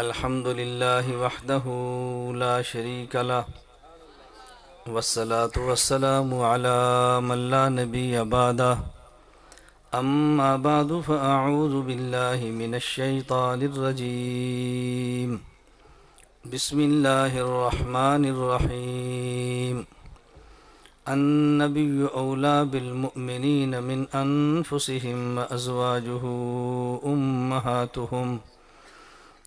الحمد لله وحده لا شريك له والصلاة والسلام على من لا نبي بعده أما بعد فأعوذ بالله من الشيطان الرجيم بسم الله الرحمن الرحيم النبي أولى بالمؤمنين من أنفسهم وأزواجه أمهاتهم ۖ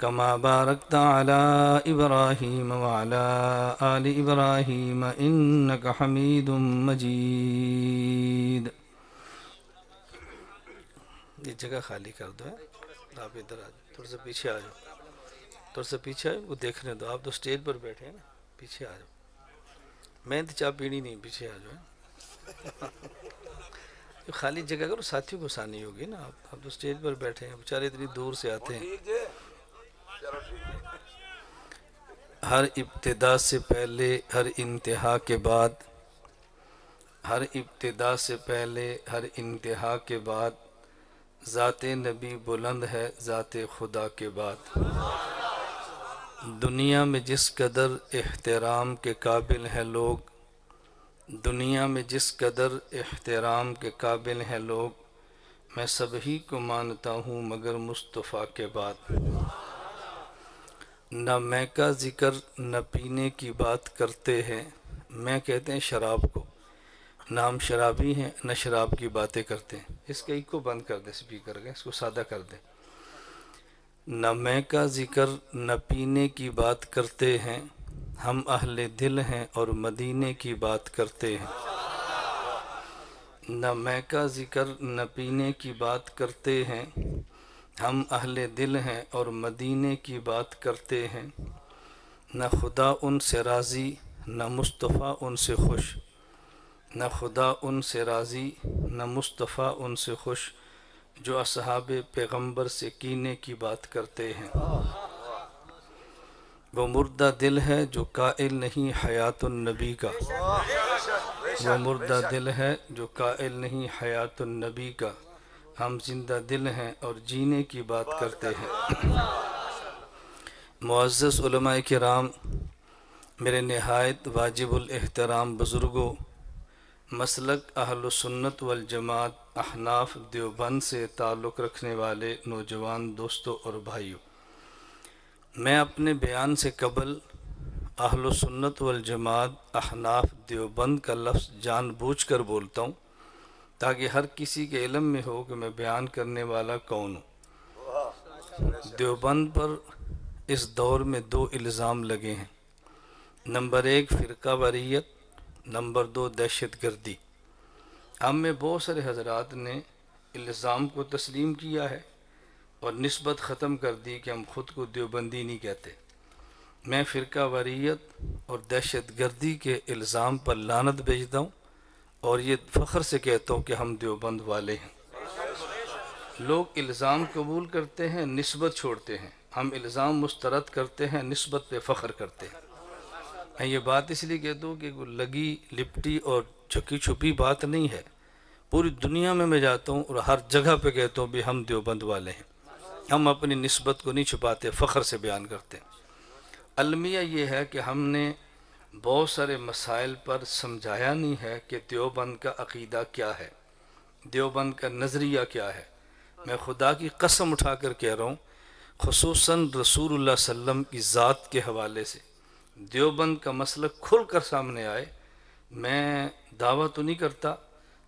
كما باركت على إبراهيم وعلى آل إبراهيم إنك حميد مجيد ये जगह खाली कर दो आप इधर आ जाओ थोड़ा सा पीछे आ जाओ थोड़ा सा पीछे आओ वो देखने दो आप तो स्टेज पर बैठे हैं ना पीछे आ जाओ मैं तो चाह पीड़ी नहीं पीछे आ जाओ जो खाली जगह करो साथियों को आसानी होगी ना आप आप तो स्टेज पर बैठे हैं बेचारे इतनी दूर से आते हैं हर इब्तदा से पहले हर इंतहा के बाद हर इब्तदा से पहले हर इंतहा के बाद ज़ात नबी बुलंद है ज़ात खुदा के बाद दुनिया में जिस कदर एहतराम के काबिल हैं लोग दुनिया में जिस कदर एहतराम के काबिल हैं लोग मैं सभी को मानता हूँ मगर मुस्तफ़ा के बाद न मैं का जिक्र न पीने की बात करते हैं मैं कहते हैं शराब को नाम शराबी हैं न शराब की बातें करते हैं इसके एक को बंद कर दें स्पीकर के इसको सादा कर दें न मैं का जिक्र न पीने की बात करते हैं हम अहले दिल हैं और मदीने की बात करते हैं न मैं का जिक्र न पीने की बात करते हैं हम अहले दिल हैं और मदीने की बात करते हैं न खुदा उनसे राज़ी न मुस्तफ़ा उनसे खुश न खुदा उनसे राज़ी न मुस्तफ़ा उनसे खुश जो असहाब पैगंबर से कीने की बात करते हैं वो मुर्दा दिल है जो कायल नहीं हयातुलनबी का वो मुर्दा दिल है जो कायल नहीं हयातुलनबी का हम जिंदा दिल हैं और जीने की बात करते हैं मुआज़ के राम मेरे नहायत वाजिबुलहतराम बुज़ुर्गों मसलक अहल सुन्नत वल जमात अहनाफ देवबंद से ताल्लुक़ रखने वाले नौजवान दोस्तों और भाइयों मैं अपने बयान से कबल अहल सुन्नत वल जमात अहनाफ देवबंद का लफ्ज़ जानबूझकर बोलता हूँ ताकि हर किसी के इलम में हो कि मैं बयान करने वाला कौन हूँ देवबंद पर इस दौर में दो इल्ज़ाम लगे हैं नंबर एक फ़िरका वरीत नंबर दो दहशत गर्दी हम में बहुत सारे हजरात ने इल्ज़ाम को तस्लीम किया है और नस्बत ख़त्म कर दी कि हम ख़ुद को देवबंदी नहीं कहते मैं फ़िरका वरीत और दहशत गर्दी के इल्ज़ाम पर लानत भेजता हूँ और ये फ़ख्र से कहता हूँ कि हम देवबंद वाले हैं लोग इल्ज़ाम कबूल करते हैं नस्बत छोड़ते हैं हम इल्ज़ाम मुस्तरद करते हैं नस्बत पे फ़ख्र करते हैं मैं ये बात इसलिए कहता हूँ कि लगी लिपटी और छकी छुपी बात नहीं है पूरी दुनिया में मैं जाता हूँ और हर जगह पे कहता हूँ भी हम देवबंद वाले हैं हम अपनी नस्बत को नहीं छुपाते फ़ख्र से बयान करते अलमिया ये है कि हमने बहुत सारे मसाइल पर समझाया नहीं है कि देवबंद का अकीदा क्या है देवबंद का नज़रिया क्या है मैं खुदा की कसम उठा कर कह रहा हूँ खसूस रसूल वसम की ज़ात के हवाले से देवबंद का मसल खुल कर सामने आए मैं दावा तो नहीं करता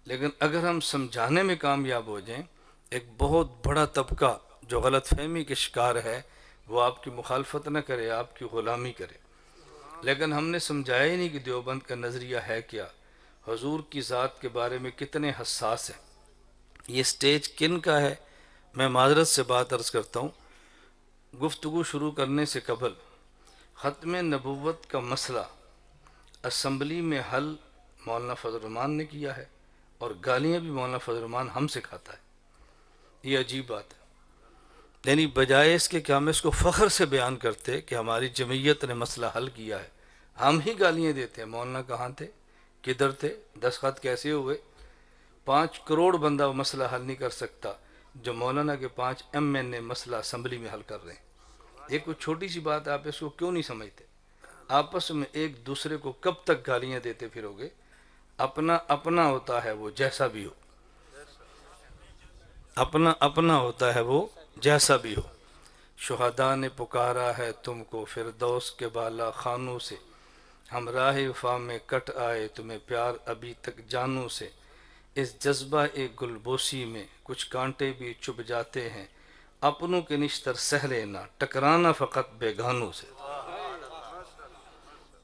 लेकिन अगर हम समझाने में कामयाब हो जाएं एक बहुत बड़ा तबका जो गलत फहमी के शिकार है वो आपकी मुखालफत न करे आपकी ग़ुलामी करे लेकिन हमने समझाया ही नहीं कि देवबंद का नज़रिया है क्या हजूर की ज़ात के बारे में कितने हसास हैं ये स्टेज किन का है मैं माजरत से बात अर्ज़ करता हूँ गुफ्तु शुरू करने से कबल ख़त्म नबूत का मसला असम्बली में हल मौलाना फजलरमान ने किया है और गालियाँ भी मौलाना फजलरमान हम खाता है ये अजीब बात है यानी बजाय इसके कि हम इसको फ़ख्र से बयान करते कि हमारी जमीयत ने मसला हल किया है हम ही गालियाँ देते हैं मौलाना कहाँ थे किधर थे दस खत कैसे हुए पाँच करोड़ बंदा वो मसला हल नहीं कर सकता जो मौलाना के पाँच एम एन ए मसला असम्बली में हल कर रहे हैं ये कुछ छोटी सी बात आप इसको क्यों नहीं समझते आपस में एक दूसरे को कब तक गालियाँ देते फिरोगे अपना अपना होता है वो जैसा भी हो अपना अपना होता है वो जैसा भी हो शहदा ने पुकारा है तुमको फिरदौस के बाला खानों से हम राह फाम में कट आए तुम्हें प्यार अभी तक जानों से इस जज्बा एक गुलबोसी में कुछ कांटे भी चुप जाते हैं अपनों के निश्तर सह लेना टकराना फ़कत बेगानों से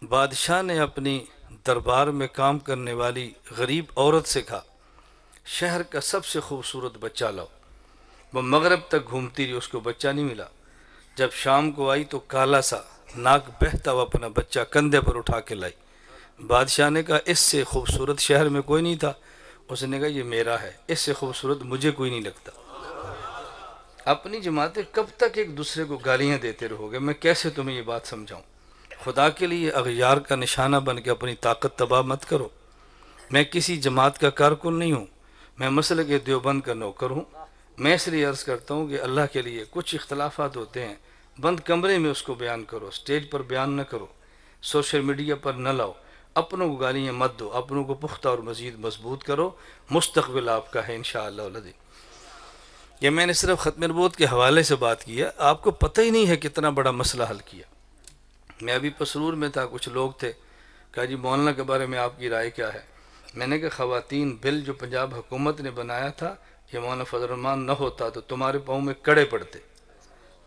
बादशाह ने अपनी दरबार में काम करने वाली गरीब औरत से कहा शहर का सबसे खूबसूरत बच्चा लाओ वह मगरब तक घूमती रही उसको बच्चा नहीं मिला जब शाम को आई तो काला सा नाक बहता हुआ अपना बच्चा कंधे पर उठा के लाई बादशाह ने कहा इससे खूबसूरत शहर में कोई नहीं था उसने कहा ये मेरा है इससे खूबसूरत मुझे कोई नहीं लगता अपनी जमातें कब तक एक दूसरे को गालियां देते रहोगे मैं कैसे तुम्हें ये बात समझाऊं खुदा के लिए अगयार का निशाना बन के अपनी ताकत तबाह मत करो मैं किसी जमात का कारकुन नहीं हूँ मैं मसल के देवबंद का नौकर हूँ मैं इसलिए अर्ज़ करता हूँ कि अल्लाह के लिए कुछ इख्तलाफात होते हैं बंद कमरे में उसको बयान करो स्टेज पर बयान न करो सोशल मीडिया पर न लाओ अपनों को गालियाँ मत दो अपनों को पुख्ता और मज़ीद मजबूत करो मुस्तबिल आपका है इन शादी यह मैंने सिर्फ ख़त्म रबूत के हवाले से बात की है आपको पता ही नहीं है कितना बड़ा मसला हल किया मैं अभी पसरूर में था कुछ लोग थे कहा जी मौलाना के बारे में आपकी राय क्या है मैंने कहा ख़वातीन बिल जो पंजाब हुकूमत ने बनाया था ये मौलाना फजलरहमान न होता तो तुम्हारे पाँव में कड़े पड़ते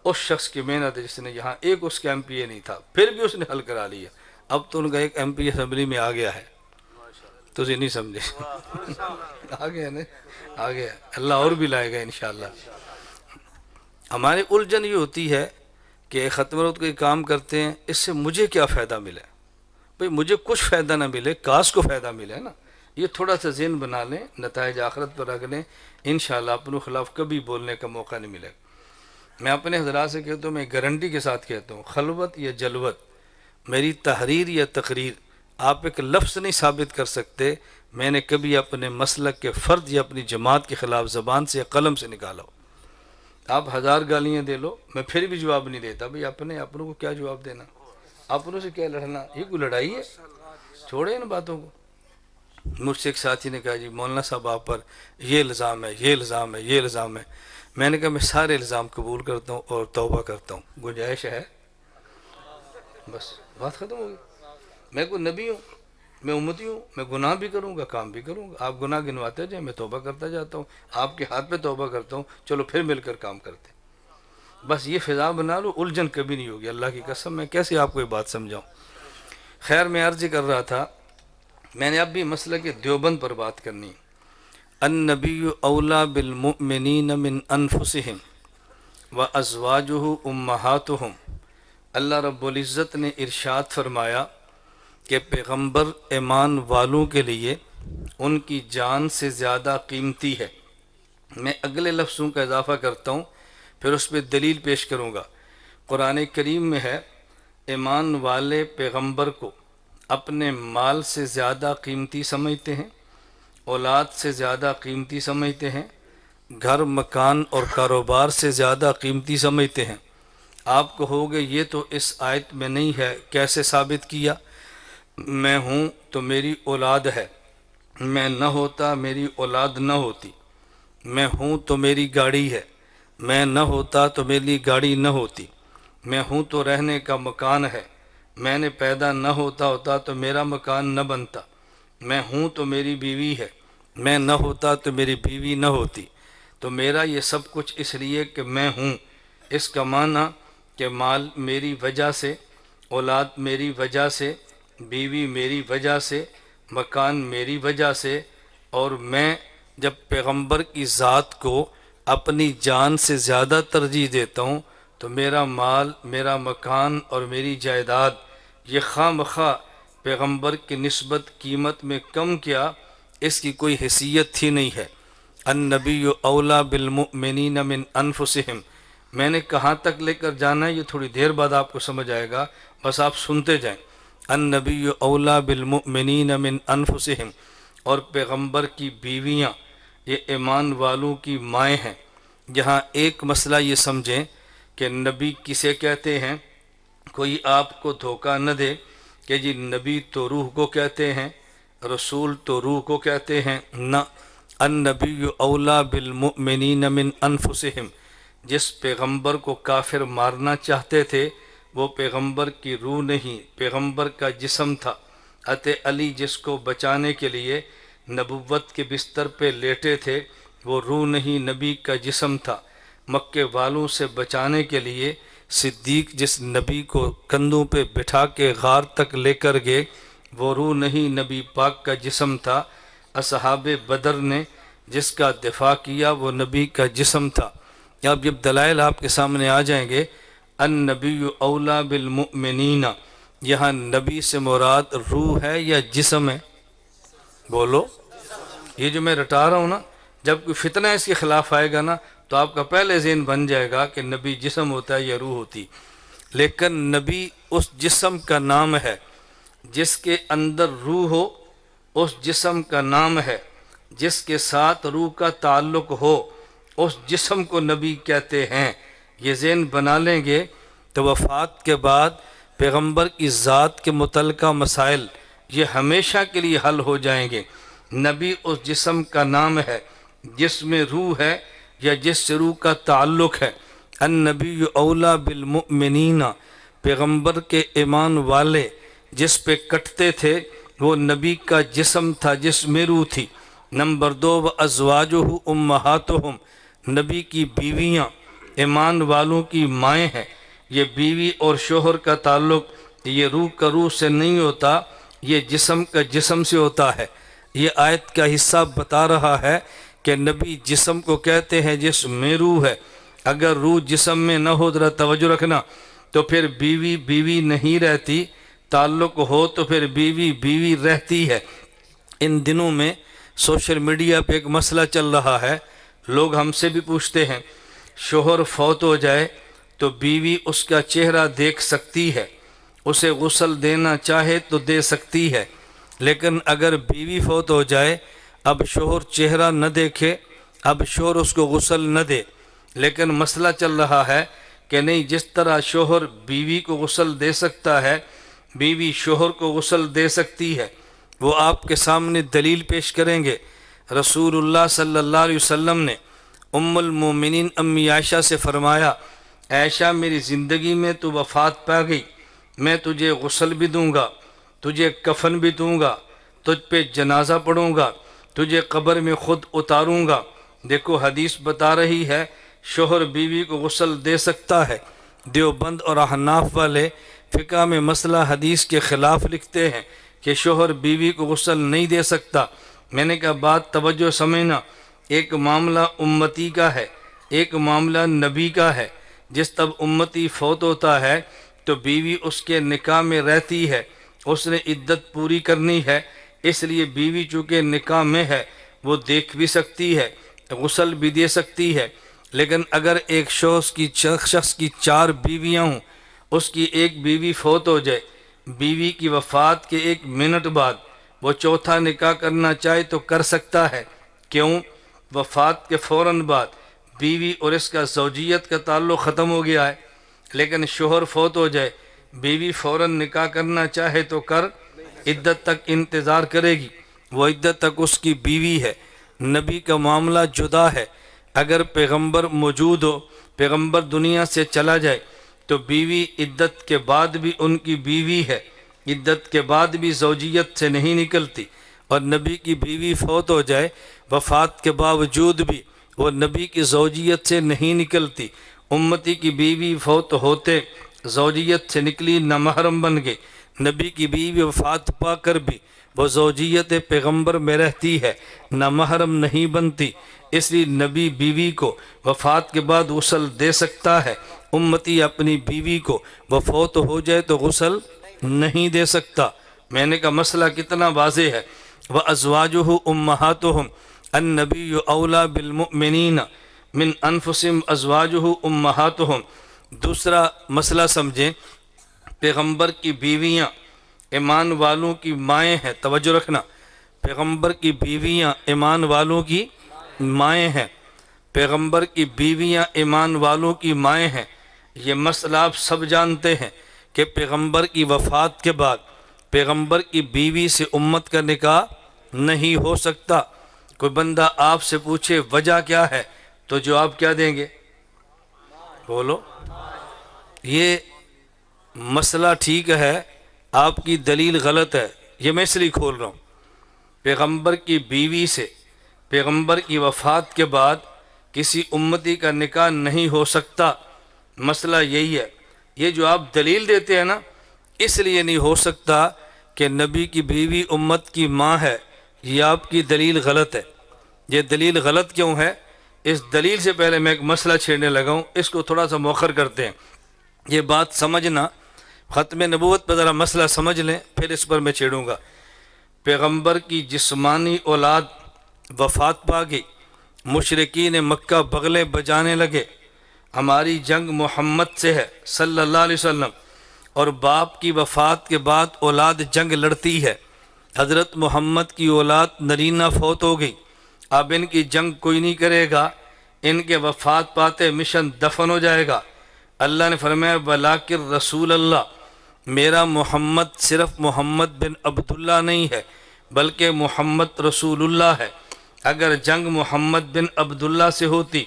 उस शख्स की मेहनत है जिसने यहाँ एक उसका एम पी ए नहीं था फिर भी उसने हल करा लिया अब तो उनका एक एम पी असम्बली में आ गया है तुझे नहीं समझे आ गया ना आ गया अल्लाह और भी लाएगा इन हमारी उलझन ये होती है कि ख़त्म कोई काम करते हैं इससे मुझे क्या फ़ायदा मिले भाई मुझे कुछ फ़ायदा ना मिले कास को फ़ायदा मिले ना ये थोड़ा सा जेन बना लें नतज आखरत पर रख लें इन अपने ख़िलाफ़ कभी बोलने का मौका नहीं मिलेगा मैं अपने हजरा से कहता हूँ मैं गारंटी के साथ कहता हूँ खलवत या जलवत मेरी तहरीर या तकरीर आप एक लफ्ज़ नहीं साबित कर सकते मैंने कभी अपने मसलक के फ़र्द या अपनी जमात के ख़िलाफ़ ज़बान से या कलम से निकाला आप हज़ार गालियाँ दे लो मैं फिर भी जवाब नहीं देता भाई अपने अपनों को क्या जवाब देना अपनों से क्या लड़ना ये कोई लड़ाई है छोड़े इन बातों को मुझसे एक साथी ने कहा जी मौलाना साहब आप पर ये इल्ज़ाम है ये इल्ज़ाम है ये इल्ज़ाम है मैंने कहा मैं सारे इल्ज़ाम कबूल करता हूँ और तोबा करता हूँ गुंजाइश है बस बात ख़त्म होगी मैं कोई नबी हूँ मैं उम्मती हूँ मैं गुनाह भी करूँगा काम भी करूँगा आप गुनाह गिनवाते जाए मैं तोबा करता जाता हूँ आपके हाथ पे तोबा करता हूँ चलो फिर मिलकर काम करते बस ये फ़िज़ा बना लो उलझन कभी नहीं होगी अल्लाह की कसम मैं कैसे आपको ये बात समझाऊँ खैर मैं अर्ज़ कर रहा था मैंने अब भी मसल के देवबंद पर बात करनी अन नबी अवला बिलमिन मिन अनफुसम व अजवाज हम अल्लाह रबुल्ज़त ने इरशाद फरमाया कि पैगम्बर ईमान वालों के लिए उनकी जान से ज़्यादा कीमती है मैं अगले लफ्सों का इजाफ़ा करता हूँ फिर उस पर दलील पेश करूँगा क़ुरान करीम में है ईमान वाले पैगम्बर को अपने माल से ज़्यादा कीमती समझते हैं औलाद से ज़्यादा कीमती समझते हैं घर मकान और कारोबार से ज़्यादा कीमती समझते हैं आप कहोगे ये तो इस आयत में नहीं है कैसे साबित किया मैं हूँ तो मेरी औलाद है मैं न होता मेरी औलाद न होती मैं हूँ तो मेरी गाड़ी है मैं न होता तो मेरी गाड़ी न होती मैं हूँ तो रहने का मकान है मैंने पैदा न होता होता तो मेरा मकान न बनता मैं हूँ तो मेरी बीवी है मैं न होता तो मेरी बीवी न होती तो मेरा ये सब कुछ इसलिए कि मैं हूँ इसका माना कि माल मेरी वजह से औलाद मेरी वजह से बीवी मेरी वजह से मकान मेरी वजह से और मैं जब पैगंबर की ज़ात को अपनी जान से ज़्यादा तरजीह देता हूँ तो मेरा माल मेरा मकान और मेरी जायदाद ये खाम खा पैगम्बर की नस्बत कीमत में कम किया इसकी कोई हैसियत थी नहीं है अन नबी अवला बिलमिनी मिन अनफसम मैंने कहाँ तक लेकर जाना है ये थोड़ी देर बाद आपको समझ आएगा बस आप सुनते जाएं अन नबी अवला बिलमिनी नमिन अनफसम और पैगम्बर की बीवियाँ ये ईमान वालों की माएँ हैं यहाँ एक मसला ये समझें कि नबी किसे कहते हैं कोई आपको धोखा न दे कि जी नबी तो रूह को कहते हैं रसूल तो रूह को कहते हैं न अन नबी अवला बिलमिनी नमिन अनफुसहम जिस पैगंबर को काफिर मारना चाहते थे वो पैगंबर की रूह नहीं पैगंबर का जिसम था अत अली जिसको बचाने के लिए नबुवत के बिस्तर पे लेटे थे वो रूह नहीं नबी का जिसम था मक्के वालों से बचाने के लिए सिद्दीक जिस नबी को कंधों पे बिठा के गार तक लेकर गए वो रू नहीं नबी पाक का जिसम था असहाब बदर ने जिसका दिफा किया वो नबी का जिसम था अब जब दलाइल आपके सामने आ जाएंगे अन नबी अवला बिलमिनना यहाँ नबी से मुराद रूह है या जिसम है बोलो ये जो मैं रटा रहा हूँ ना जब कोई फितना इसके ख़िलाफ़ आएगा ना तो आपका पहले जेन बन जाएगा कि नबी जिसम होता है या रूह होती लेकिन नबी उस जिसम का नाम है जिसके अंदर रूह हो उस जिसम का नाम है जिसके साथ रूह का ताल्लुक हो उस जिसम को नबी कहते हैं ये जेन बना लेंगे तो वफात के बाद पैगम्बर की ज़ात के मुतल मसाइल ये हमेशा के लिए हल हो जाएंगे नबी उस जिसम का नाम है जिसमें रूह है या जिस रूह का ताल्लुक है अन नबी अवला बिलमिनना पैगम्बर के ईमान वाले जिस पे कटते थे वो नबी का जिसम था जिस मेरू थी नंबर दो व अजवाज उम हम नबी की बीवियाँ ईमान वालों की माएँ हैं ये बीवी और शोहर का ताल्लुक ये रूह का रूह से नहीं होता ये जिसम का जिसम से होता है ये आयत का हिस्सा बता रहा है कि नबी जिसम को कहते हैं जिसम में रूह है अगर रूह जिसम में न हो जरा तवज्जो रखना तो फिर बीवी बीवी नहीं रहती ताल्लुक हो तो फिर बीवी बीवी रहती है इन दिनों में सोशल मीडिया पे एक मसला चल रहा है लोग हमसे भी पूछते हैं शोहर फौत हो जाए तो बीवी उसका चेहरा देख सकती है उसे गसल देना चाहे तो दे सकती है लेकिन अगर बीवी फौत हो जाए अब शोहर चेहरा न देखे अब शोहर उसको गसल न दे लेकिन मसला चल रहा है कि नहीं जिस तरह शोहर बीवी को गसल दे सकता है बीवी शोहर को गसल दे सकती है वो आपके सामने दलील पेश करेंगे रसूलुल्लाह सल्लल्लाहु अलैहि वसल्लम ने उम्मुल मोमिनीन अम्मी आयशा से फरमाया ऐशा मेरी ज़िंदगी में तो वफात पा गई मैं तुझे गसल भी दूँगा तुझे कफन भी दूँगा तुझ पे जनाजा पढ़ूँगा तुझे कब्र में खुद उतारूंगा देखो हदीस बता रही है शोहर बीवी को गसल दे सकता है देवबंद और अहनाफ वाले फ़िका में मसला हदीस के ख़िलाफ़ लिखते हैं कि शोहर बीवी को गसल नहीं दे सकता मैंने कहा बात तवज्जो समझना एक मामला उम्मती का है एक मामला नबी का है जिस तब उम्मती फौत होता है तो बीवी उसके निकाह में रहती है उसने इद्दत पूरी करनी है इसलिए बीवी चूँकि निकाह में है वो देख भी सकती है गसल भी दे सकती है लेकिन अगर एक शोस की शख्स की चार बीवियाँ हों उसकी एक बीवी फोत हो जाए बीवी की वफात के एक मिनट बाद वो चौथा निकाह करना चाहे तो कर सकता है क्यों वफात के फ़ौर बाद बीवी और इसका सौजियत का ताल्लुक ख़त्म हो गया है लेकिन शोहर फोत हो जाए बीवी फ़ौर निकाह करना चाहे तो कर इद्दत तक इंतज़ार करेगी वो इद्दत तक उसकी बीवी है नबी का मामला जुदा है अगर पैगंबर मौजूद हो पैगंबर दुनिया से चला जाए तो बीवी इद्दत के बाद भी उनकी बीवी है इद्दत के बाद भी जौजियत से नहीं निकलती और नबी की बीवी फौत हो जाए वफात के बावजूद भी वो नबी की जौजियत से नहीं निकलती उम्मती की बीवी फौत होते जौजियत से निकली न महरम बन गई नबी की बीवी वफात पा कर भी वो जोजियत पैगम्बर में रहती है ना महरम नहीं बनती इसलिए नबी बीवी को वफात के बाद गसल दे सकता है उम्मती अपनी बीवी को वह हो जाए तो गसल नहीं दे सकता मैंने कहा मसला कितना वाज है व अजवाज उम्मात हम अन नबी अवला बिलमिन मिन अनफसम अजवाज उम्मात हम दूसरा मसला समझें पैगम्बर की बीवियाँ ईमान वालों की माएँ हैं तवज्जो रखना पैगम्बर की बीवियाँ ईमान वालों की माएँ हैं पैगम्बर की बीवियाँ ईमान वालों की माएँ हैं ये मसला आप सब जानते हैं कि पैगम्बर की वफ़ात के बाद पैगम्बर की बीवी से उम्मत का निकाह नहीं हो सकता कोई बंदा आपसे पूछे वजह क्या है तो जो आप क्या देंगे बोलो ये मसला ठीक है आपकी दलील गलत है ये मैं इसलिए खोल रहा हूँ पैगम्बर की बीवी से पैगम्बर की वफ़ात के बाद किसी उम्मती का निकाह नहीं हो सकता मसला यही है ये जो आप दलील देते हैं ना इसलिए नहीं हो सकता कि नबी की बीवी उम्मत की माँ है ये आपकी दलील गलत है ये दलील गलत क्यों है इस दलील से पहले मैं एक मसला छेड़ने लगा हूँ इसको थोड़ा सा मौखर करते हैं ये बात समझना ख़त्म नबूत पर ज़रा मसला समझ लें फिर इस पर मैं छेड़ूँगा पैगम्बर की जिसमानी औलाद वफात पा गई मशरकिन मक्का बगले बजाने लगे हमारी जंग मोहम्मद से है सल्ला वम और बाप की वफात के बाद औलाद जंग लड़ती है हज़रत मोहम्मद की औलाद नरीना फौत हो गई अब इनकी जंग कोई नहीं करेगा इनके वफात पाते मिशन दफन हो जाएगा अल्लाह ने फरमाया बलाकर रसूल अल्लाह मेरा मोहम्मद सिर्फ मोहम्मद बिन अब्दुल्ला नहीं है बल्कि मोहम्मद रसूलुल्लाह है अगर जंग मोहम्मद बिन अब्दुल्ला से होती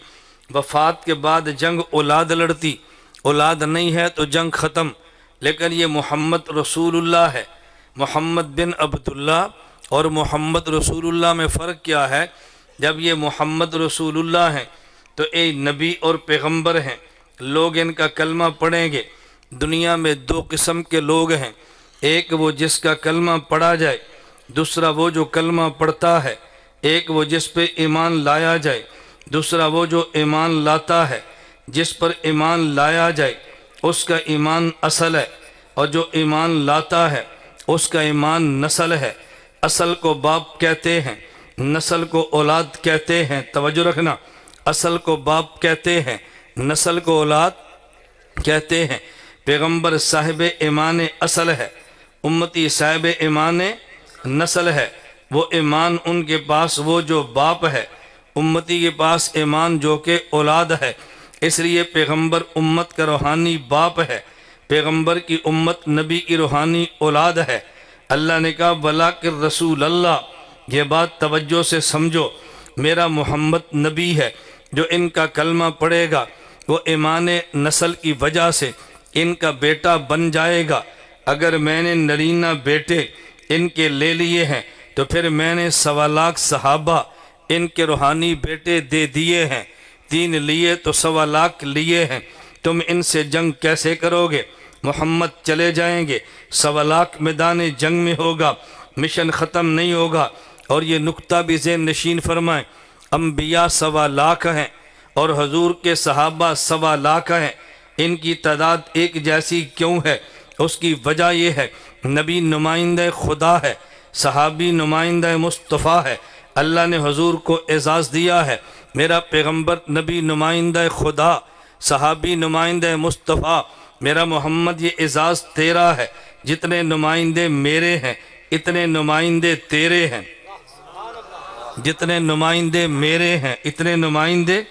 वफात के बाद जंग औलाद लड़ती औलाद नहीं है तो जंग ख़त्म लेकिन ये मोहम्मद रसूलुल्लाह है मोहम्मद बिन अब्दुल्ला और मोहम्मद रसूलुल्लाह में फ़र्क क्या है जब ये मोहम्मद रसूलुल्लाह हैं तो ये नबी और पैगम्बर हैं लोग इनका कलमा पढ़ेंगे दुनिया में दो किस्म के लोग हैं एक वो जिसका कलमा पढ़ा जाए दूसरा वो जो कलमा पढ़ता है एक वो जिस पे ईमान लाया जाए दूसरा वो जो ईमान लाता है जिस पर ईमान लाया जाए उसका ईमान असल है और जो ईमान लाता है उसका ईमान नस्ल है असल को बाप कहते हैं नस्ल को औलाद कहते हैं तवज्जो रखना असल को बाप कहते हैं नस्ल को औलाद कहते हैं पैगम्बर साहिब ईमान असल है उम्मती साहिब ईमान नसल है वो ईमान उनके पास वो जो बाप है उम्मती के पास ईमान जो कि औलाद है इसलिए पैगम्बर उम्मत का रूहानी बाप है पैगम्बर की उम्मत नबी की रूहानी औलाद है अल्लाह ने कहा वला के रसूल अल्लाह ये बात तवज्जो से समझो मेरा मोहम्मद नबी है जो इनका कलमा पढ़ेगा वो ईमान नसल की वजह से इनका बेटा बन जाएगा अगर मैंने नरीना बेटे इनके ले लिए हैं तो फिर मैंने सवा लाख सहाबा इनके रूहानी बेटे दे दिए हैं तीन लिए तो सवा लाख लिए हैं तुम इनसे जंग कैसे करोगे मोहम्मद चले जाएंगे सवा लाख मैदान जंग में होगा मिशन ख़त्म नहीं होगा और ये नुकता भी जैन नशीन फरमाएं अम्बिया सवा लाख हैं और हजूर के सहाबा सवा लाख हैं इनकी तादाद एक जैसी क्यों है उसकी वजह यह है नबी नुमाइंद खुदा है सहाबी नुमाइंद मुस्तफ़ा है अल्लाह ने हजूर को एजाज़ दिया है मेरा पैगम्बर नबी नुमाइंद खुदा सहाबी नुमाइंद मुस्तफ़ा मेरा मोहम्मद ये एजाज़ तेरा है जितने नुमाइंदे मेरे हैं इतने नुमाइंदे तेरे हैं जितने नुमाइंदे मेरे हैं इतने नुमाइंदे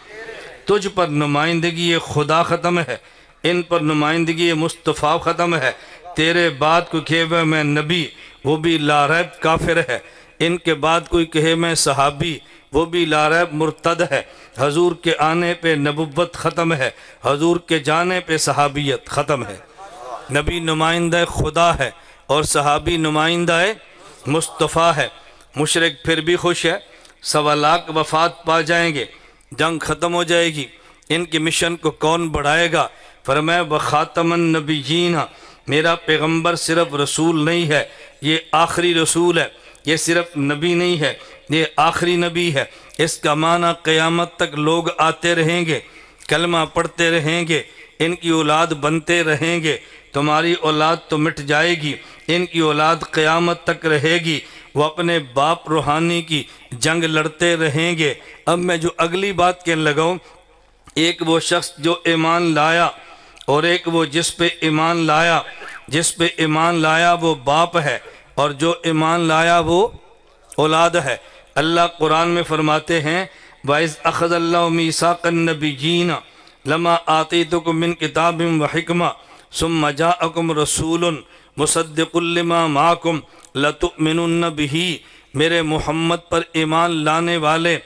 तुझ पर नुमाइंदगी ये खुदा ख़त्म है इन पर नुमाइंदगी मुस्तफ़ा ख़त्म है तेरे बाद को कहे हुए मैं नबी वो भी लारैब काफिर है इनके बाद कोई कहे मैं सहाबी वो भी लारैब मुर्तद है हजूर के आने पे नबुबत ख़त्म है हजूर के जाने पे सहाबियत ख़त्म है नबी नुमाइंदा खुदा है और सहाबी नुमाइंदा मुस्तफ़ा है मुशरक फिर भी खुश है सवा लाख वफात पा जाएंगे जंग ख़त्म हो जाएगी इनके मिशन को कौन बढ़ाएगा व खातमन नबी जीना मेरा पैगम्बर सिर्फ रसूल नहीं है ये आखिरी रसूल है ये सिर्फ नबी नहीं है ये आखिरी नबी है इसका माना क़यामत तक लोग आते रहेंगे कलमा पढ़ते रहेंगे इनकी औलाद बनते रहेंगे तुम्हारी औलाद तो मिट जाएगी इनकी औलाद क़यामत तक रहेगी वो अपने बाप रूहानी की जंग लड़ते रहेंगे अब मैं जो अगली बात कहने लगाऊँ एक वो शख्स जो ईमान लाया और एक वो जिस पे ईमान लाया जिस पे ईमान लाया वो बाप है और जो ईमान लाया वो औलाद है अल्लाह कुरान में फरमाते हैं वाइज नबी जीना लमा आती तो मिन किताब वहकमा सुम मजा अकुम रसूल मुसद्दिकुल्लमा माकुम लतुमिन ही मेरे मोहम्मद पर ईमान लाने वाले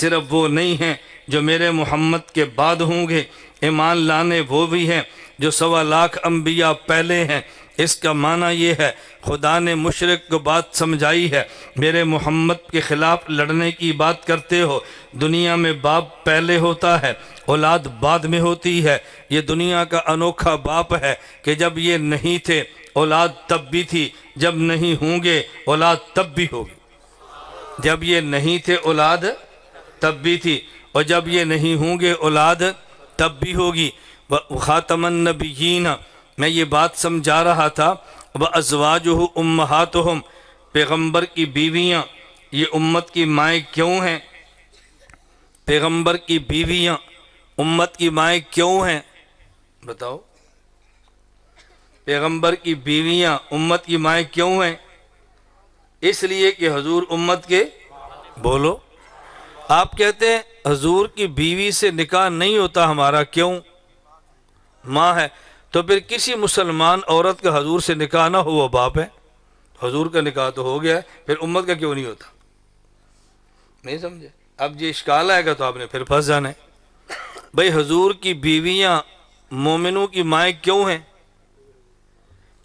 सिर्फ वो नहीं हैं जो मेरे मोहम्मद के बाद होंगे ईमान लाने वो भी हैं जो सवा लाख अम्बिया पहले हैं इसका माना यह है खुदा ने मुशरक को बात समझाई है मेरे मोहम्मद के ख़िलाफ़ लड़ने की बात करते हो दुनिया में बाप पहले होता है औलाद बाद में होती है ये दुनिया का अनोखा बाप है कि जब ये नहीं थे औलाद तब भी थी जब नहीं होंगे औलाद तब भी होगी जब ये नहीं थे औलाद तब भी थी और जब ये नहीं होंगे औलाद तब भी होगी व ख़ातमन नबीना मैं ये बात समझा रहा था व अजवाज हो उम्महात हम पैगम्बर की बीवियाँ ये उम्मत की माएँ क्यों हैं पैगम्बर की बीवियाँ उम्मत की माएँ क्यों हैं बताओ पैगम्बर की बीवियाँ उम्मत की माएँ क्यों हैं इसलिए कि हजूर उम्मत के बोलो आप कहते हैं हजूर की बीवी से निकाह नहीं होता हमारा क्यों माँ है तो फिर किसी मुसलमान औरत का हजूर से निकाह ना हो वह बाप है हजूर का निकाह तो हो गया है फिर उम्मत का क्यों नहीं होता नहीं समझे अब ये इश्काल आएगा तो आपने फिर फंस जाना है भाई हजूर की बीवियां मोमिनों की माएँ क्यों हैं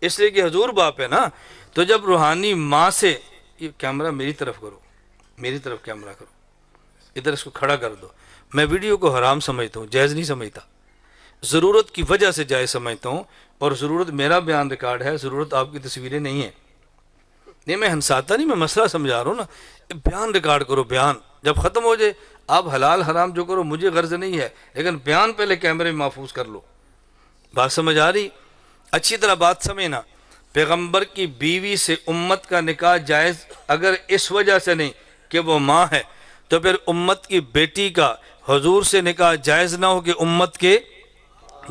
इसलिए कि हजूर बाप है ना तो जब रूहानी माँ से ये कैमरा मेरी तरफ करो मेरी तरफ कैमरा करो इधर इसको खड़ा कर दो मैं वीडियो को हराम समझता हूँ जायज़ नहीं समझता ज़रूरत की वजह से जायज़ समझता हूँ और ज़रूरत मेरा बयान रिकॉर्ड है ज़रूरत आपकी तस्वीरें नहीं है नहीं मैं हंसाता नहीं मैं मसला समझा रहा हूँ ना बयान रिकॉर्ड करो बयान जब ख़त्म हो जाए आप हलाल हराम जो करो मुझे गर्ज नहीं है लेकिन बयान पहले कैमरे में महफूज कर लो बात समझ आ रही अच्छी तरह बात समझना पैगम्बर की बीवी से उम्मत का निकाह जायज़ अगर इस वजह से नहीं कि वो माँ है तो फिर उम्मत की बेटी का हजूर से निकाह जायज़ ना हो कि उम्मत के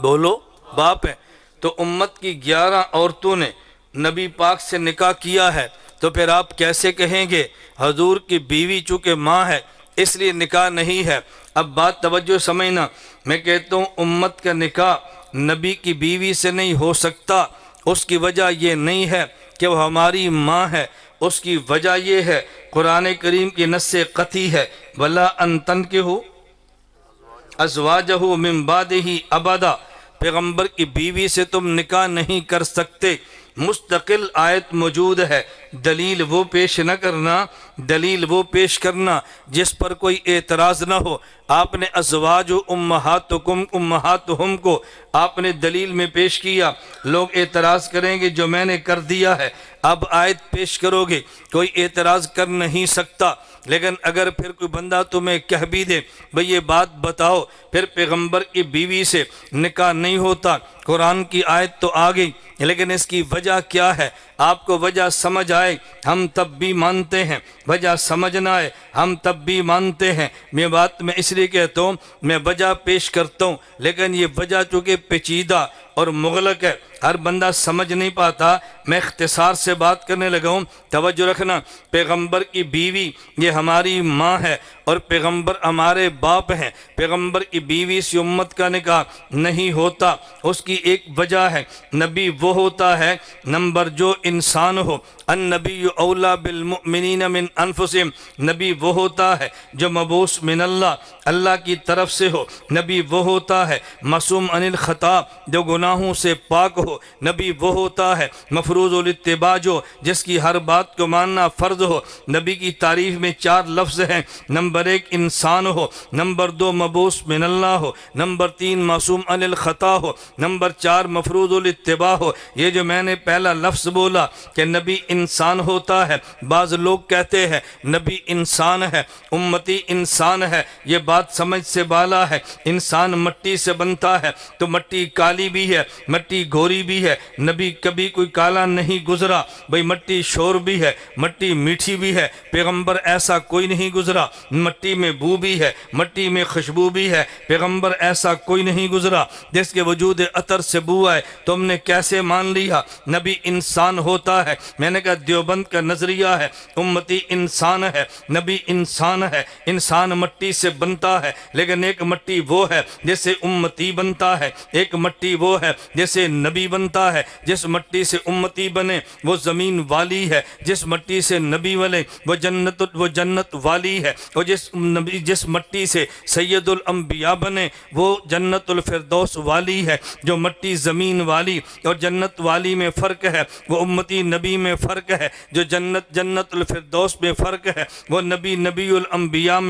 बोलो बाप है तो उम्मत की ग्यारह औरतों ने नबी पाक से निकाह किया है तो फिर आप कैसे कहेंगे हजूर की बीवी चूँकि माँ है इसलिए निकाह नहीं है अब बात तवज्जो समझना मैं कहता हूँ उम्मत का निकाह नबी की बीवी से नहीं हो सकता उसकी वजह यह नहीं है कि वह हमारी माँ है उसकी वजह यह है कुरान करीम की नस् कती है वला अन तन के हो अजवाज हो मम्बाद ही अबादा पैगम्बर की बीवी से तुम निकाह नहीं कर सकते मुस्तकिल आयत मौजूद है दलील वो पेश न करना दलील वो पेश करना जिस पर कोई एतराज़ ना हो आपने अजवाज उम्मात हम को आपने दलील में पेश किया लोग एतराज़ करेंगे जो मैंने कर दिया है अब आयत पेश करोगे कोई एतराज़ कर नहीं सकता लेकिन अगर फिर कोई बंदा तुम्हें कह भी दे भाई ये बात बताओ फिर पैगंबर की बीवी से निकाह नहीं होता कुरान की आयत तो आ गई लेकिन इसकी वजह क्या है आपको वजह समझ आए हम तब भी मानते हैं वजह समझ ना आए हम तब भी मानते हैं मैं बात में इसलिए कहता हूँ मैं वजह पेश करता हूँ लेकिन ये वजह चूँकि पेचीदा और मुगलक है हर बंदा समझ नहीं पाता मैं इख्तसार से बात करने लगा हूँ तोज्जो रखना पैगम्बर की बीवी ये हमारी माँ है और पैगंबर हमारे बाप हैं पैगंबर की बीवी से उम्मत का निकाह नहीं होता उसकी एक वजह है नबी वो होता है नंबर जो इंसान हो अन नबी अवला बिलमिन मिन अनफसिम नबी वो होता है जो मबूस मिन अल्लाह अल्लाह की तरफ से हो नबी वो होता है मासूम अनिल ख़ताब जो गुनाहों से पाक हो नबी वो होता है मफरूज़लतबा जो जिसकी हर बात को मानना फ़र्ज हो नबी की तारीफ़ में चार लफ्ज़ हैं नंबर नंबर एक इंसान हो नंबर दो मबूस मिनल्ला हो नंबर तीन मासूम अलखता हो नंबर चार मफरूदलतबा हो ये जो मैंने पहला लफ्ज़ बोला कि नबी इंसान होता है बाज़ लोग कहते हैं नबी इंसान है उम्मती इंसान है ये बात समझ से बाला है इंसान मट्टी से बनता है तो मट्टी काली भी है मट्टी गोरी भी है नबी कभी कोई काला नहीं गुजरा भाई मट्टी शोर भी है मट्टी मीठी भी है पैगम्बर ऐसा कोई नहीं गुजरा मट्टी में बू भी है मट्टी में खुशबू भी है पैगम्बर ऐसा कोई नहीं गुजरा जिसके वजूद अतर से बू आए तुमने कैसे मान लिया नबी इंसान होता है मैंने कहा देवबंद का नज़रिया है उम्मती इंसान है नबी इंसान है इंसान मट्टी से बनता है लेकिन एक मट्टी वो है जैसे उम्मती बनता है एक मट्टी वो है जैसे नबी बनता है जिस मट्टी से उम्मती बने वो ज़मीन वाली है जिस मट्टी से नबी बने वो जन्नत वो जन्नत वाली है और जिस जिस नबी जिस मट्टी से सैदुल अम्बिया बने वो जन्नतुल वाली है जो मट्टी ज़मीन वाली और जन्नत वाली में फ़र्क है वो उम्मती नबी में फ़र्क है जो जन्नत जन्नतुल में फ़र्क है वो नबी नबील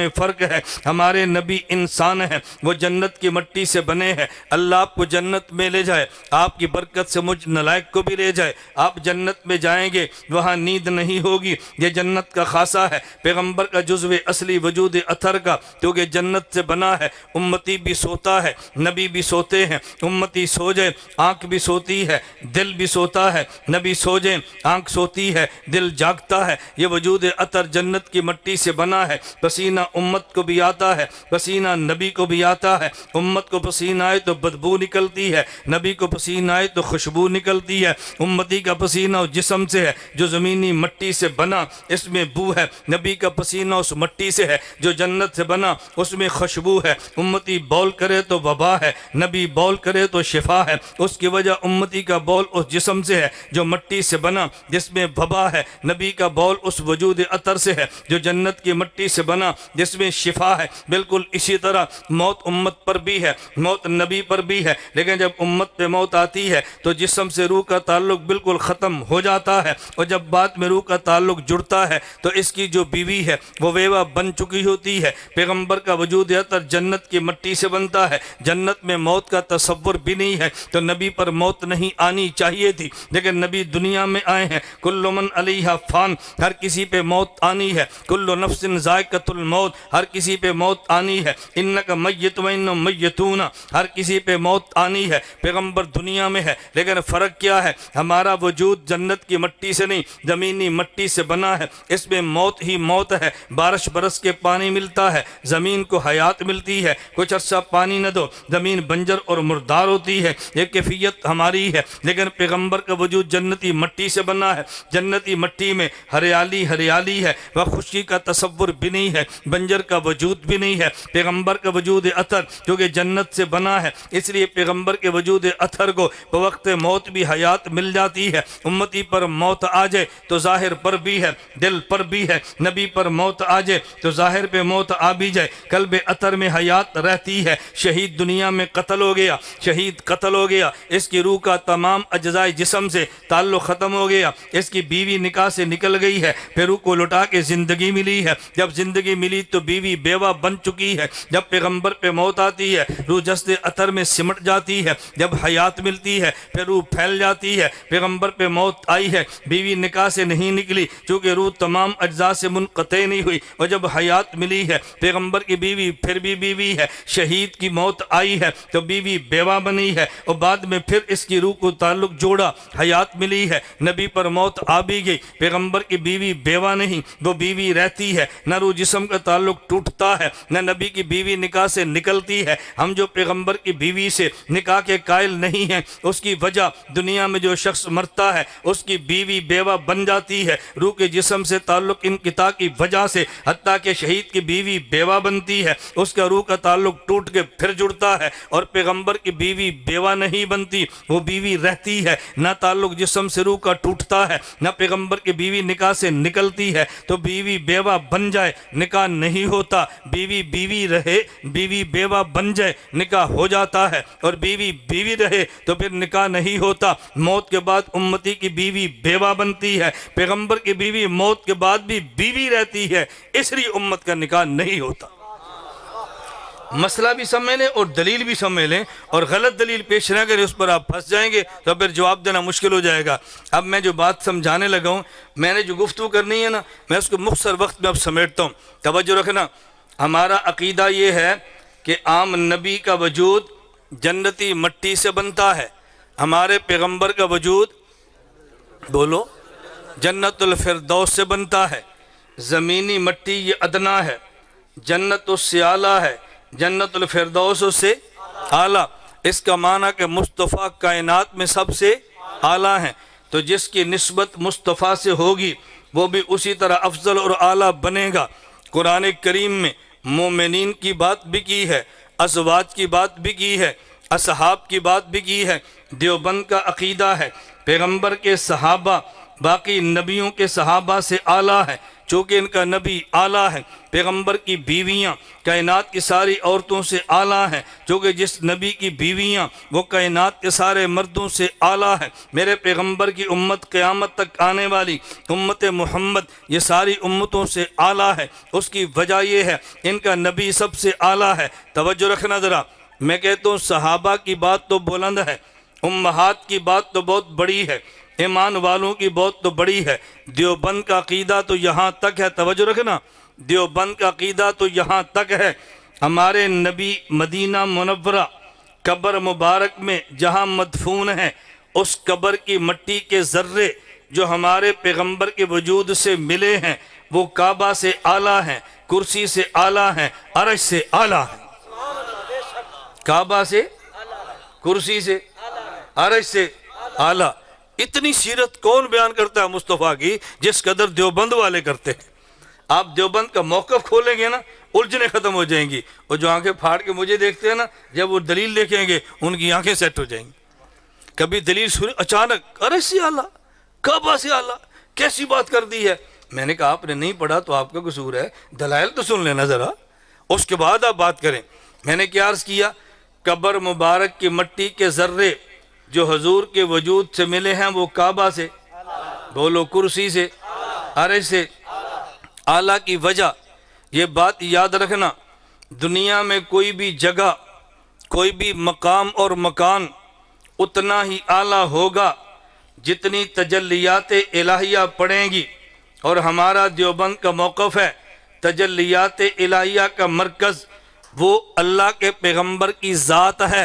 में फ़र्क है हमारे नबी इंसान है वह जन्नत की मट्टी से बने हैं अल्लाह आपको जन्नत में ले जाए आपकी बरकत से मुझ नलायक को भी ले जाए आप जन्नत में जाएंगे वहाँ नींद नहीं होगी ये जन्नत का खासा है पैगम्बर का जुज्व असली वजूद अथर का क्योंकि जन्नत से बना है उम्मती भी सोता है नबी भी सोते हैं उम्मती सो जाए आँख भी सोती है दिल भी सोता है नबी सो जाए आँख सोती है दिल जागता है ये वजूद अतर जन्नत की मट्टी से बना है पसीना उम्मत को भी आता है पसीना नबी को भी आता है उम्मत को पसीना आए तो बदबू निकलती है नबी को पसीना आए तो खुशबू निकलती है उम्मती का पसीना उस जिसम से है जो ज़मीनी मट्टी से बना इसमें बू है नबी का पसीना उस मट्टी से है जो जन्नत से बना उसमें खुशबू है उम्मती बॉल करे तो वबा है नबी बॉल करे तो शिफा है उसकी वजह उम्मती का बॉल उस जिसम से है जो मट्टी से बना जिसमें वबा है नबी का बॉल उस वजूद अतर से है जो जन्नत की मट्टी से बना जिसमें शिफा है बिल्कुल इसी तरह मौत उम्मत पर भी है मौत नबी पर भी है लेकिन जब उम्मत पे मौत आती है तो जिसम से रूह का ताल्लुक बिल्कुल ख़त्म हो जाता है और जब बात में रूह का ताल्लुक जुड़ता है तो इसकी जो बीवी है वो वेवा बन चुकी की होती है पैगम्बर का वजूद अतर जन्नत की मट्टी से बनता है जन्नत में मौत का तस्वुर भी नहीं है तो नबी पर मौत नहीं आनी चाहिए थी लेकिन नबी दुनिया में आए हैं कुल्लुमन अली फान हर किसी पे मौत आनी है कुल्लु नफसिन जायकतुल मौत हर किसी पे मौत आनी है इन का मैत मैतूना हर किसी पे मौत आनी है पैगम्बर दुनिया में है लेकिन फ़र्क क्या है हमारा वजूद जन्नत की मट्टी से नहीं ज़मीनी मट्टी से बना है इसमें मौत ही मौत है बारिश बरस के पानी मिलता है ज़मीन को हयात मिलती है कुछ अर्सा पानी न दो ज़मीन बंजर और मुर्दार होती है ये कैफियत हमारी है लेकिन पैगम्बर का वजूद जन्नती मट्टी से बना है जन्नती मट्टी में हरियाली हरियाली है वह खुशी का तस्वुर भी नहीं है बंजर का वजूद भी नहीं है पैगम्बर का वजूद अतर क्योंकि जन्नत से बना है इसलिए पैगम्बर के वजूद अतर को बवक्त मौत भी हयात मिल जाती है उम्मती पर मौत आ जाए तो ज़ाहिर पर भी है दिल पर भी है नबी पर मौत आ जाए तो ज़ाहिर ज़ाहिर पे मौत आ भी जाए बे अतर में हयात रहती है शहीद दुनिया में कत्ल हो गया शहीद कत्ल हो गया इसकी रूह का तमाम अज्जाए जिसम से ताल्लुक़ ख़त्म हो गया इसकी बीवी निकाह से निकल गई है फिर रूह को लुटा के ज़िंदगी मिली है जब ज़िंदगी मिली तो बीवी बेवा बन चुकी है जब पैगम्बर पे मौत आती है रूह जस्ते अतर में सिमट जाती है जब हयात मिलती है फिर रूह फैल जाती है पैगम्बर पे मौत आई है बीवी निकाह से नहीं निकली चूँकि रूह तमाम अज्जा से मुनक़ नहीं हुई और जब हयात निजात मिली है पैगम्बर की बीवी फिर भी बीवी है शहीद की मौत आई है तो बीवी बेवा बनी है और बाद में फिर इसकी रूह को ताल्लुक जोड़ा हयात मिली है नबी पर मौत आ भी गई पैगम्बर की बीवी बेवा नहीं वो बीवी रहती है न रू जिसम का ताल्लुक टूटता है न नबी की बीवी निकाह से निकलती है हम जो पैगम्बर की बीवी से निकाह के कायल नहीं है उसकी वजह दुनिया में जो शख्स मरता है उसकी बीवी बेवा बन जाती है रूह के जिसम से ताल्लुक इनकता की वजह से हती के शहीद की बीवी बेवा बनती है उसका रूह का ताल्लुक टूट के फिर जुड़ता है और पैगंबर की बीवी बेवा नहीं बनती वो बीवी रहती है ना ताल्लुक जिसम से रूह का टूटता है ना पैगंबर की बीवी निकाह से निकलती है तो बीवी बेवा बन जाए निकाह नहीं होता बीवी बीवी रहे बीवी बेवा बन जाए निकाह हो जाता है और बीवी बीवी रहे तो फिर निकाह नहीं होता मौत के बाद उम्मती की बीवी बेवा बनती है पैगंबर की बीवी मौत के बाद भी बीवी रहती है इसलिए उम्मत मोहब्बत का निकाह नहीं होता मसला भी समझ लें और दलील भी समझ लें और गलत दलील पेश ना करें उस पर आप फंस जाएंगे तो फिर जवाब देना मुश्किल हो जाएगा अब मैं जो बात समझाने लगा हूँ मैंने जो गुफ्तु करनी है ना मैं उसको मुख्तर वक्त में अब समेटता हूँ तोज्जो रखना हमारा अकीदा ये है कि आम नबी का वजूद जन्नती मट्टी से बनता है हमारे पैगम्बर का वजूद बोलो जन्नतफरदौस से बनता है ज़मीनी मट्टी ये अदना है जन्नत उससे आला है जन्नतफरदौस उससे आला इसका माना कि मुस्तफ़ा कायनात में सबसे आला हैं तो जिसकी नस्बत मुस्तफ़ा से होगी वो भी उसी तरह अफजल और आला बनेगा कुरान करीम में मोमिन की बात भी की है असवाद की बात भी की है असहाब की बात भी की है देवबंद का अकीदा है पैगम्बर के सहाबा बाकी नबियों के सहाबा से आला है चूँकि इनका नबी आला है पैगम्बर की बीवियाँ कायनात की सारी औरतों से आला हैं चूँकि जिस नबी की बीवियाँ वो कायनात के सारे मर्दों से आला है मेरे पैगम्बर की उम्मत क़्यामत तक आने वाली उम्मत मोहम्मद ये सारी उम्मतों से आला है उसकी वजह यह है इनका नबी सबसे आला है तोज्जो रखना ज़रा मैं कहता हूँ सहाबा की बात तो बुलंद है उम्महात की बात तो बहुत बड़ी है ईमान वालों की बहुत तो बड़ी है देवबंद का अकीदा तो यहाँ तक है तोज्जो रखना देवबंद का अकीदा तो यहाँ तक है हमारे नबी मदीना मुनवरा कब्र मुबारक में जहाँ मदफून है उस कब्र की मट्टी के ज़र्रे जो हमारे पैगंबर के वजूद से मिले हैं वो काबा से आला हैं कुर्सी से आला हैं अरश से आला हैं काबा से कुर्सी से अरश से आला इतनी सीरत कौन बयान करता है मुस्तफ़ा की जिस कदर देवबंद वाले करते हैं आप देवबंद का मौका खोलेंगे ना उलझने ख़त्म हो जाएंगी और जो आंखें फाड़ के मुझे देखते हैं ना जब वो दलील देखेंगे उनकी आंखें सेट हो जाएंगी कभी दलील सुन अचानक अरे सी आला कब से आला कैसी बात कर दी है मैंने कहा आपने नहीं पढ़ा तो आपका कसूर है दलाइल तो सुन लेना ज़रा उसके बाद आप बात करें मैंने क्या अर्ज़ किया कब्र मुबारक की मट्टी के जर्रे जो हजूर के वजूद से मिले हैं वो काबा से बोलो कुर्सी से अरे से आला की वजह ये बात याद रखना दुनिया में कोई भी जगह कोई भी मकाम और मकान उतना ही आला होगा जितनी तजलियात इलाहिया पड़ेंगी और हमारा देवबंद का मौक़ है तजलियात इलाहिया का मरकज़ वो अल्लाह के पैगम्बर की ज़ात है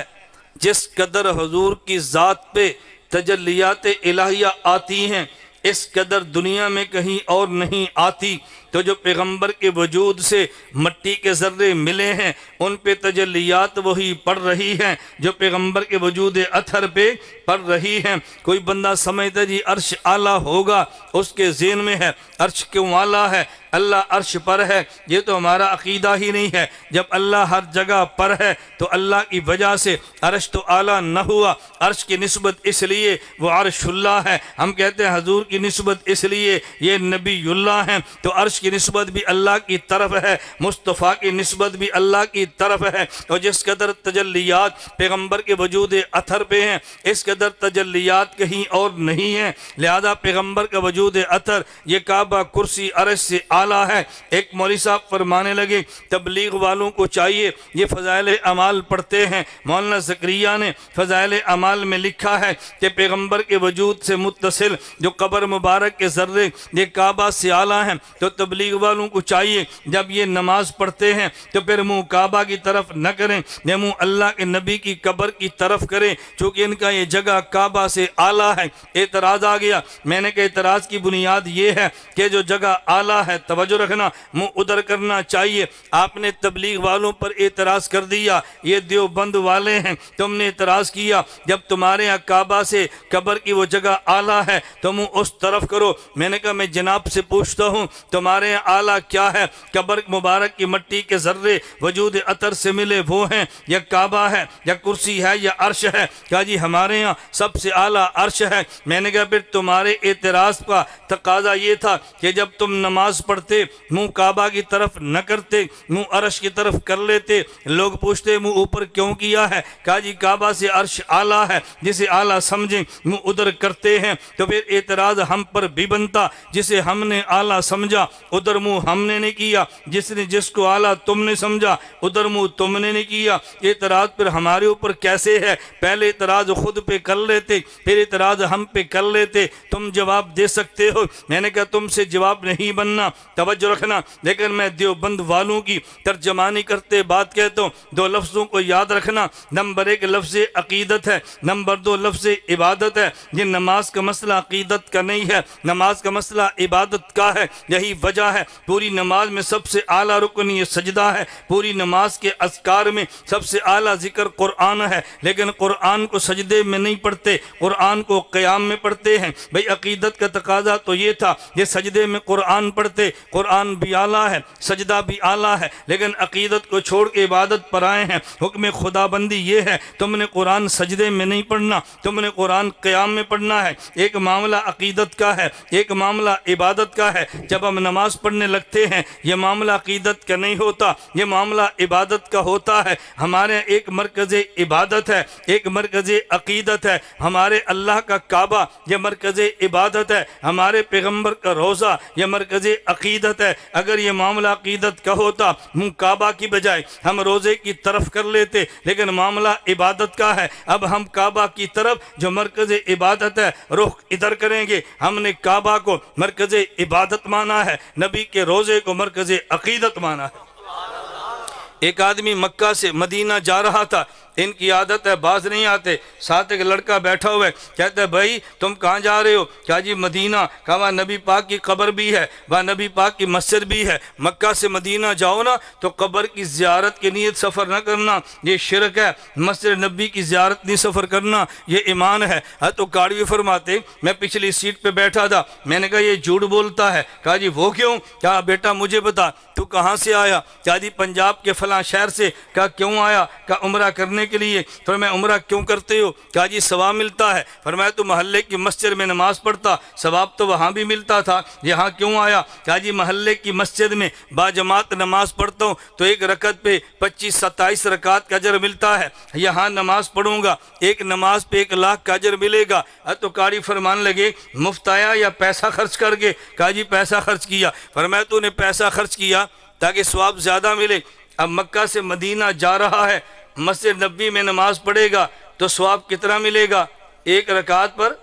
जिस कदर हजूर की ज़ात पे तजलियात इलाहिया आती हैं इस कदर दुनिया में कहीं और नहीं आती तो जो पैगम्बर के वजूद से मट्टी के जर्रे मिले हैं उन पे तजलियात वही पड़ रही हैं जो पैगम्बर के वजूद अथर पे पड़ रही हैं कोई बंदा समझता जी अर्श आला होगा उसके जेन में है अर्श क्यों आला है अल्लाह अर्श पर है ये तो हमारा अकीदा ही नहीं है जब अल्लाह हर जगह पर है तो अल्लाह की वजह से अर्श तो आला न हुआ अर्श की नस्बत इसलिए वो अर्शुल्ला है हम कहते हैं हजूर की नस्बत इसलिए ये नबील्ला हैं तो अर्श की नस्बत भी अल्लाह की तरफ है मुस्तफ़ा की नस्बत भी अल्लाह की तरफ है और जिस कदर तजलियात पैगम्बर के वजूद अथर पे हैं इस कदर तजलियात कहीं और नहीं है लिहाजा पैगम्बर का वजूद अथर ये काबा कुर्सी अरस से आला है एक मौली साहब फरमाने लगे तबलीग वालों को चाहिए ये फ़जाइल अमाल पढ़ते हैं मौलाना जक्रिया ने फ़जाइल अमाल में लिखा है कि पैगम्बर के वजूद से मुतसिल जो कबर मुबारक के जर्रे ये काबा से आला हैं तो तब तबलीग वालों को चाहिए जब ये नमाज पढ़ते हैं तो फिर मुँह काबा की तरफ न करें या मुँह अल्लाह के नबी की कब्र की तरफ करें चूँकि इनका ये जगह काबा से आला है एतराज़ आ गया मैंने कहा एतराज़ की बुनियाद ये है कि जो जगह आला है तोज्जो रखना मुँह उधर करना चाहिए आपने तबलीग वालों पर एतराज़ कर दिया ये देवबंद वाले हैं तुमने एतराज़ किया जब तुम्हारे यहाँ काबा से कब्र की वो जगह आला है तो मुँह उस तरफ करो मैंने कहा मैं जनाब से पूछता हूँ तुम्हारे रहे हैं आला क्या है कब्र मुबारक की मट्टी के जर्रे वजूद अतर से मिले वो हैं या काबा है या कुर्सी है या अर्श है क्या जी हमारे यहाँ सबसे आला अर्श है मैंने कहा फिर तुम्हारे एतराज़ का तकाजा ये था कि जब तुम नमाज पढ़ते मुँह काबा की तरफ न करते मुँह अरश की तरफ कर लेते लोग पूछते मुँह ऊपर क्यों किया है क्या जी काबा से अर्श आला है जिसे आला समझें मुँह उधर करते हैं तो फिर एतराज़ हम पर भी बनता जिसे हमने आला समझा उधर मुंह हमने नहीं किया जिसने जिसको आला तुमने समझा उधर मुंह तुमने नहीं किया एतराज फिर हमारे ऊपर कैसे है पहले इतराज खुद पे कर लेते फिर इतराज हम पे कर लेते तुम जवाब दे सकते हो मैंने कहा तुमसे जवाब नहीं बनना तोज्जो रखना लेकिन मैं देवबंद वालों की तर्जमानी करते बात कहता हूँ दो लफ्ज़ों को याद रखना नंबर एक लफ्ज़ अकीदत है नंबर दो लफ्ज़ इबादत है ये नमाज का मसला अकीदत का नहीं है नमाज का मसला इबादत का है यही वजह सजदा है पूरी नमाज में सबसे आला रुकन ये सजदा है पूरी नमाज के असकार में सबसे आला जिक्र कुरान है लेकिन कुरान को सजदे में नहीं पढ़ते कुरान को क़याम में पढ़ते हैं भाई अकीदत का तकाजा तो ये था ये सजदे में कुरान पढ़ते कुरान भी आला है सजदा भी आला है लेकिन अकीदत को छोड़ के इबादत पर आए हैं हुक्म खुदाबंदी ये है तुमने कुरान सजदे में नहीं पढ़ना तुमने कुरान क़याम में पढ़ना है एक मामला अकीदत का है एक मामला इबादत का है जब हम नमाज नमाज पढ़ने लगते हैं यह मामला अकीदत का नहीं होता यह मामला इबादत का होता है हमारे एक मरकज़ इबादत है एक मरकज़ अकीदत है हमारे अल्लाह का काबा यह मरकज़ इबादत है हमारे पैगम्बर का रोज़ा यह मरकज़ अकीदत है अगर यह मामला अकीदत का होता मुँह काबा की बजाय हम रोज़े की तरफ कर लेते लेकिन मामला इबादत का है अब हम काबा की तरफ जो मरकज़ इबादत है रुख इधर करेंगे हमने काबा को मरकज़ इबादत माना है नबी के रोज़े को मरकज अकीदत माना है एक आदमी मक्का से मदीना जा रहा था इनकी आदत है बाज नहीं आते साथ एक लड़का बैठा हुआ है कहते भाई तुम कहाँ जा रहे हो क्या जी मदीना कहा वहाँ नबी पाक की कब्र भी है वहाँ नबी पाक की मस्जिद भी है मक्का से मदीना जाओ ना तो कब्र की ज्यारत की नीयत सफ़र ना करना ये शिरक है मस्जिद नबी की ज्यारत नहीं सफ़र करना ये ईमान है हाँ तो काड़वी फरमाते मैं पिछली सीट पर बैठा था मैंने कहा ये झूठ बोलता है कहा जी वो क्यों क्या बेटा मुझे बता तू कहाँ से आया क्या जी पंजाब के फलां शहर से कहा क्यों आया क्या उम्र करने करने के लिए फिर मैं उम्र क्यों करते हो क्या जी सवाब मिलता है फिर मैं तो महल्ले की मस्जिद में नमाज पढ़ता सवाब तो वहाँ भी मिलता था यहाँ क्यों आया क्या जी महल्ले की मस्जिद में बाजमात नमाज पढ़ता हूँ तो एक रकत पे पच्चीस सत्ताईस रकात का अजर मिलता है यहाँ नमाज पढ़ूंगा एक नमाज पे एक लाख का अजर मिलेगा तो कारी फरमान लगे मुफ्त आया या पैसा खर्च करके कहा जी पैसा खर्च किया फिर फरमाया तूने तो पैसा खर्च किया ताकि स्वाब ज़्यादा मिले अब मक्का से मदीना जा रहा है मस्जिद नबी में नमाज पढ़ेगा तो स्वाब कितना मिलेगा एक रकात पर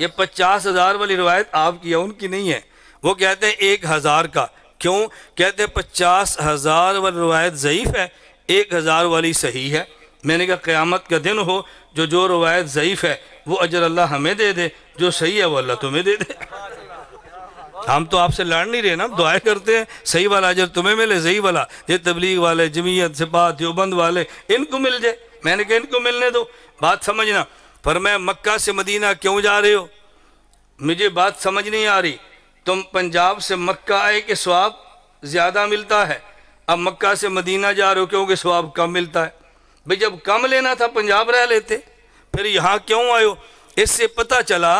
ये पचास हजार वाली रिवायत आपकी है उनकी नहीं है वो कहते हैं एक हजार का क्यों कहते हैं पचास हजार वाली रिवायत ज़यीफ़ है एक हजार वाली सही है मैंने कहा क़यामत का दिन हो जो जो रवायत ज़यीफ़ है वो अजर अल्लाह हमें दे दे जो सही है वो अल्लाह तुम्हें दे दे हम तो आपसे लड़ नहीं रहे ना हम दुआएं करते हैं सही वाला अजर तुम्हें मिले सही वाला ये तबलीग वाले जमीयत सिपा त्योबंद वाले इनको मिल जाए मैंने कहा इनको मिलने दो बात समझना पर मैं मक्का से मदीना क्यों जा रहे हो मुझे बात समझ नहीं आ रही तुम पंजाब से मक्का आए कि स्वाब ज़्यादा मिलता है अब मक्का से मदीना जा रहे हो क्योंकि स्वाब कम मिलता है भाई जब कम लेना था पंजाब रह लेते फिर यहाँ क्यों आयो इससे पता चला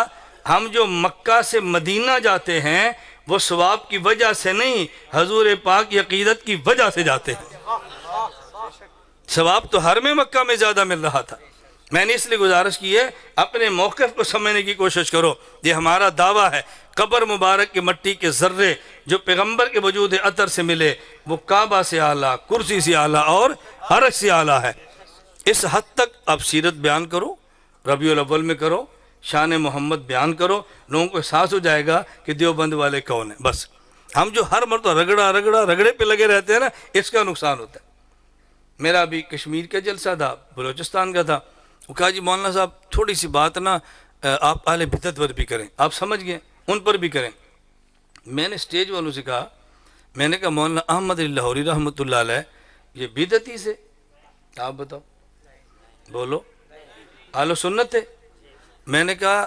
हम जो मक्का से मदीना जाते हैं वो स्वाब की वजह से नहीं हजूर पाक यकीदत की वजह से जाते हैं स्वाब तो हर में मक्का में ज़्यादा मिल रहा था मैंने इसलिए गुजारिश की है अपने मौक़ को समझने की कोशिश करो ये हमारा दावा है कबर मुबारक की मट्टी के ज़र्रे जो पैगम्बर के वजूद अतर से मिले वो काबा से आला कुर्सी से आला और हरक से आला है इस हद तक आप सीरत बयान करो रबी अव्वल में करो शान मोहम्मद बयान करो लोगों को एहसास हो जाएगा कि देवबंद वाले कौन है बस हम जो हर तो रगड़ा रगड़ा रगड़े पे लगे रहते हैं ना इसका नुकसान होता है मेरा अभी कश्मीर का जलसा था बलोचिस्तान का था वो कहा जी मौलाना साहब थोड़ी सी बात ना आप आल बिदत पर भी करें आप समझ गए उन पर भी करें मैंने स्टेज वालों से कहा मैंने कहा मौलाना अहमद लाहौरी रहमत ये बिदत ही से आप बताओ बोलो आलो सुन्नत है मैंने कहा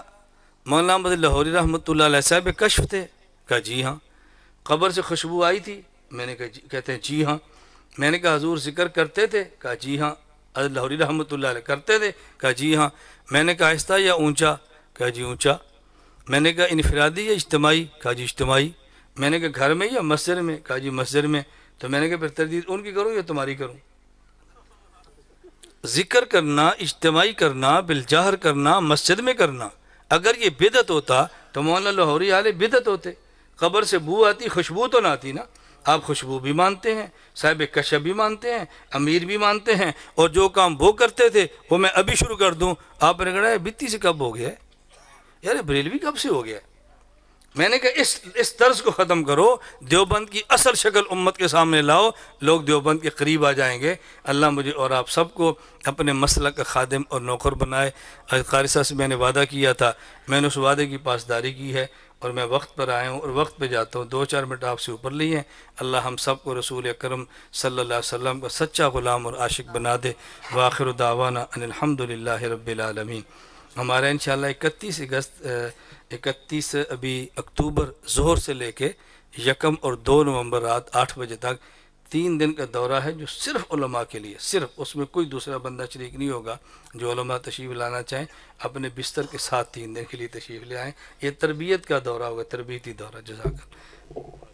मौलाना मद लाहौरी रहमत साहब कश्फ थे कहा जी हाँ कब्र से खुशबू आई थी मैंने कहा कहते हैं जी हाँ मैंने कहा हजूर जिक्र करते थे कहा जी हाँ लाहौरी रहमत करते थे कहा जी हाँ मैंने कहा आहिस्ता या ऊँचा कहा जी ऊँचा मैंने कहा इनफरादी या इज्तमाही कहा जी इज्तमाही मैंने कहा घर में या मस्जिद में कहा जी मस्जिद में तो मैंने कहा फिर तरदीद उनकी करूँ या तुम्हारी करूँ जिक्र करना इज्तमाही करना बिलजहर करना मस्जिद में करना अगर ये बिदत होता तो मौलाना लाहौरी आल बिदत होते ख़बर से बू आती खुशबू तो ना आती ना आप खुशबू भी मानते हैं साहब कश्यप भी मानते हैं अमीर भी मानते हैं और जो काम वो करते थे वो मैं अभी शुरू कर दूँ आपने कहा बित्ती से कब हो गया है यार बरेलवी कब से हो गया मैंने कहा इस इस तर्ज को ख़त्म करो देवबंद की असल शक्ल उम्मत के सामने लाओ लोग देवबंद के करीब आ जाएंगे अल्लाह मुझे और आप सबको अपने मसल का खादम और नौकर बनाए अरकारिसा से मैंने वादा किया था मैंने उस वादे की पासदारी की है और मैं वक्त पर आया हूँ और वक्त पर जाता हूँ दो चार मिनट आपसे ऊपर लिए हैं अल्लाह हम सब को रसूल करम सल्लाम का सच्चा ग़ुलाम और आशिक बना दे वाखिर दावाना अनिलहमदिल्ला रबीआलमी हमारा इन शाला इकतीस अगस्त इकतीस अभी अक्टूबर जोर से लेके यकम और दो नवंबर रात आठ बजे तक तीन दिन का दौरा है जो सिर्फ उलमा के लिए सिर्फ उसमें कोई दूसरा बंदा शरीक नहीं होगा जो उलमा तशरीफ लाना चाहें अपने बिस्तर के साथ तीन दिन के लिए तशरीफ ले आएँ ये तरबियत का दौरा होगा तरबियती दौरा जजाकर